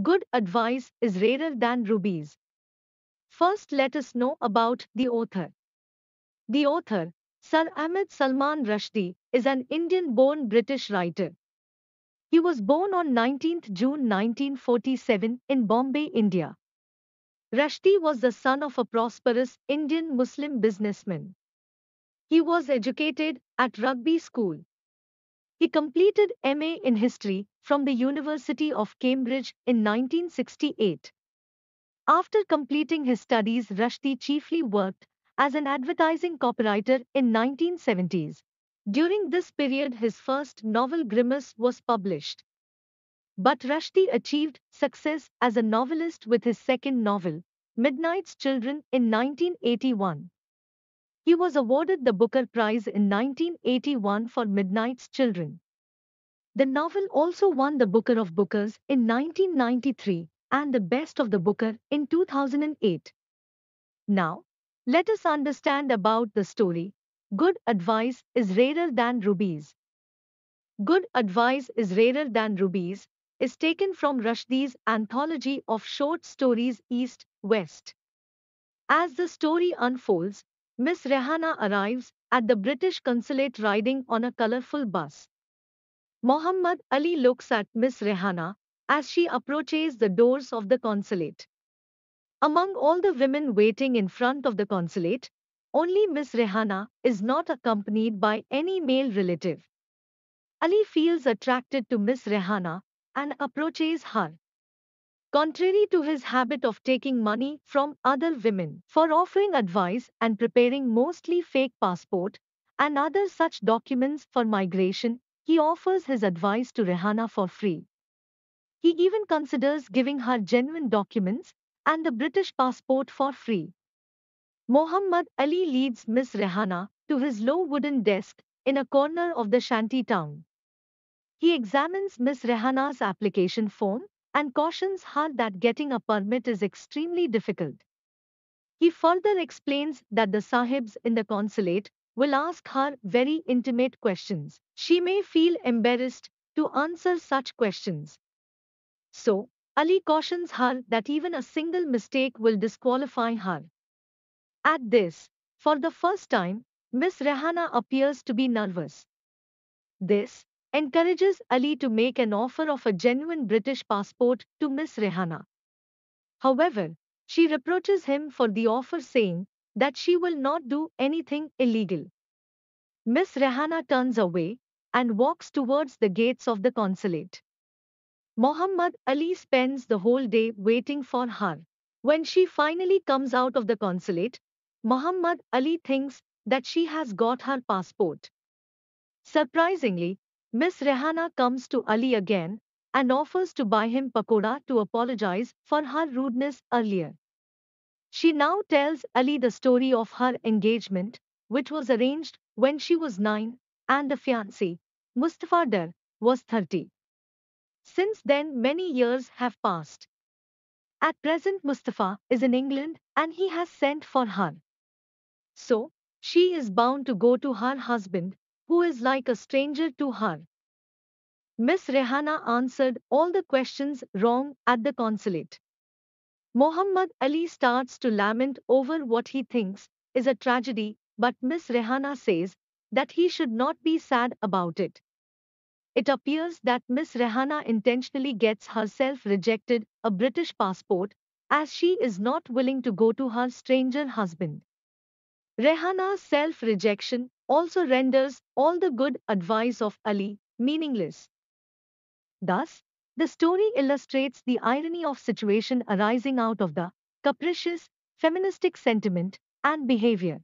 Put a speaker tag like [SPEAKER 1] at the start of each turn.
[SPEAKER 1] Good advice is rarer than rubies. First, let us know about the author. The author, Sir Ahmed Salman Rushdie, is an Indian born British writer. He was born on 19 June 1947 in Bombay, India. Rushdie was the son of a prosperous Indian Muslim businessman. He was educated at Rugby School. He completed MA in History from the University of Cambridge in 1968. After completing his studies, Rushdie chiefly worked as an advertising copywriter in 1970s. During this period, his first novel Grimace was published. But Rushdie achieved success as a novelist with his second novel, Midnight's Children, in 1981. He was awarded the Booker Prize in 1981 for Midnight's Children. The novel also won the Booker of Bookers in 1993 and the Best of the Booker in 2008. Now, let us understand about the story. Good advice is rarer than rubies. Good advice is rarer than rubies is taken from Rushdie's anthology of short stories East, West. As the story unfolds, Miss Rehana arrives at the British consulate riding on a colorful bus. Muhammad Ali looks at Miss Rehana as she approaches the doors of the consulate. Among all the women waiting in front of the consulate, only Miss Rehana is not accompanied by any male relative. Ali feels attracted to Miss Rehana and approaches her contrary to his habit of taking money from other women for offering advice and preparing mostly fake passport and other such documents for migration, he offers his advice to Rehana for free. He even considers giving her genuine documents and the British passport for free. Mohammad Ali leads Miss Rehana to his low wooden desk in a corner of the shanty town. He examines Miss Rehana's application form and cautions her that getting a permit is extremely difficult. He further explains that the sahibs in the consulate will ask her very intimate questions. She may feel embarrassed to answer such questions. So, Ali cautions her that even a single mistake will disqualify her. At this, for the first time, Miss Rehana appears to be nervous. This, encourages Ali to make an offer of a genuine British passport to Miss Rehana. However, she reproaches him for the offer saying that she will not do anything illegal. Miss Rehana turns away and walks towards the gates of the consulate. Muhammad Ali spends the whole day waiting for her. When she finally comes out of the consulate, Muhammad Ali thinks that she has got her passport. Surprisingly, Miss Rehana comes to Ali again and offers to buy him pakoda to apologize for her rudeness earlier. She now tells Ali the story of her engagement, which was arranged when she was 9 and the fiancé, Mustafa Dar, was 30. Since then many years have passed. At present Mustafa is in England and he has sent for her. So, she is bound to go to her husband who is like a stranger to her. Miss Rehana answered all the questions wrong at the consulate. Muhammad Ali starts to lament over what he thinks is a tragedy, but Miss Rehana says that he should not be sad about it. It appears that Miss Rehana intentionally gets herself rejected a British passport as she is not willing to go to her stranger husband. Rehana's self rejection also renders all the good advice of Ali meaningless. Thus, the story illustrates the irony of situation arising out of the capricious, feministic sentiment and behavior.